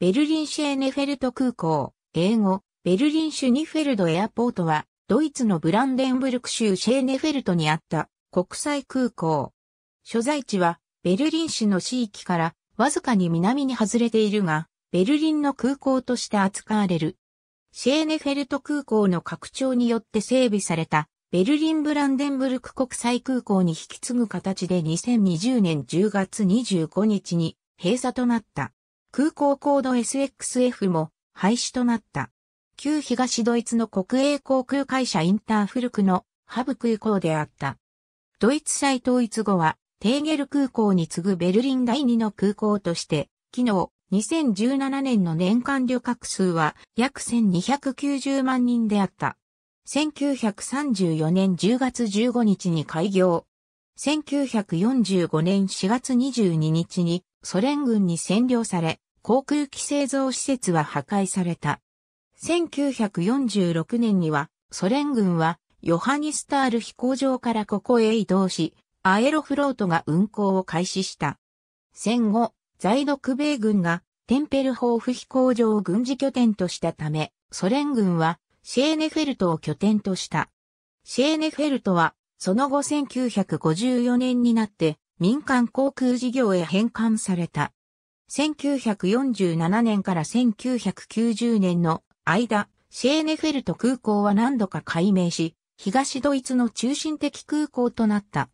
ベルリンシェーネフェルト空港、英語、ベルリンシュニフェルドエアポートは、ドイツのブランデンブルク州シェーネフェルトにあった国際空港。所在地は、ベルリン市の市域からわずかに南に外れているが、ベルリンの空港として扱われる。シェーネフェルト空港の拡張によって整備されたベルリンブランデンブルク国際空港に引き継ぐ形で2020年10月25日に閉鎖となった。空港コード SXF も廃止となった。旧東ドイツの国営航空会社インターフルクのハブ空港であった。ドイツ再統一後は、テーゲル空港に次ぐベルリン第2の空港として、昨日、2017年の年間旅客数は約1290万人であった。1934年10月15日に開業。1945年4月22日にソ連軍に占領され、航空機製造施設は破壊された。1946年には、ソ連軍は、ヨハニスタール飛行場からここへ移動し、アエロフロートが運航を開始した。戦後、在独米軍が、テンペルホーフ飛行場を軍事拠点としたため、ソ連軍は、シェーネフェルトを拠点とした。シェーネフェルトは、その後1954年になって、民間航空事業へ返還された。1947年から1990年の間、シェーネフェルト空港は何度か改名し、東ドイツの中心的空港となった。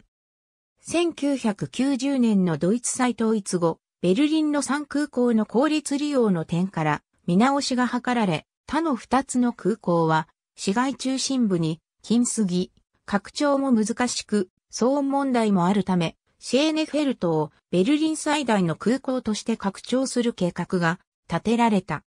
1990年のドイツ再統一後、ベルリンの3空港の効率利用の点から見直しが図られ、他の2つの空港は市街中心部に近すぎ、拡張も難しく、騒音問題もあるため、シェーネフェルトをベルリン最大の空港として拡張する計画が立てられた。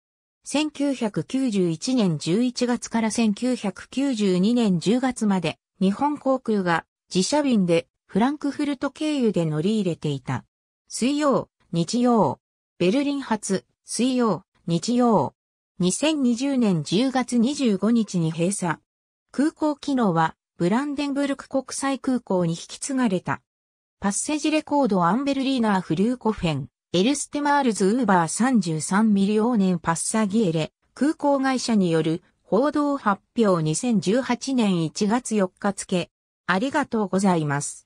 1991年11月から1992年10月まで日本航空が自社便でフランクフルト経由で乗り入れていた。水曜、日曜、ベルリン発、水曜、日曜。2020年10月25日に閉鎖。空港機能はブランデンブルク国際空港に引き継がれた。パッセージレコードアンベルリーナーフリューコフェン、エルステマールズウーバー33ミリオーネンパッサギエレ、空港会社による報道発表2018年1月4日付。ありがとうございます。